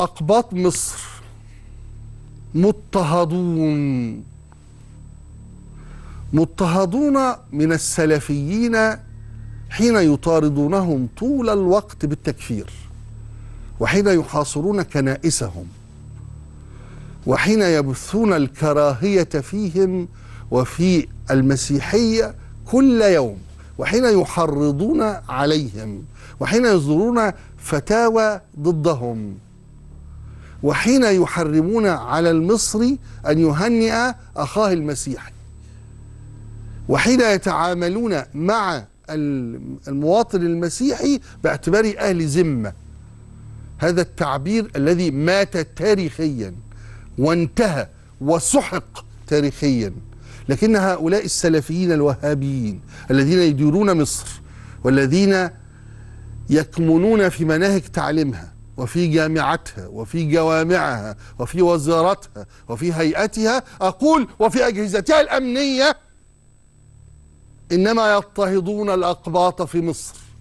أقباط مصر مضطهدون مضطهدون من السلفيين حين يطاردونهم طول الوقت بالتكفير وحين يحاصرون كنائسهم وحين يبثون الكراهية فيهم وفي المسيحية كل يوم وحين يحرضون عليهم وحين يصدرون فتاوى ضدهم وحين يحرمون على المصري أن يهنئ أخاه المسيحي وحين يتعاملون مع المواطن المسيحي باعتباره أهل ذمة هذا التعبير الذي مات تاريخيا وانتهى وسحق تاريخيا لكن هؤلاء السلفيين الوهابيين الذين يديرون مصر والذين يكمنون في مناهج تعليمها وفي جامعتها وفي جوامعها وفي وزارتها وفي هيئتها أقول وفي أجهزتها الأمنية إنما يضطهدون الأقباط في مصر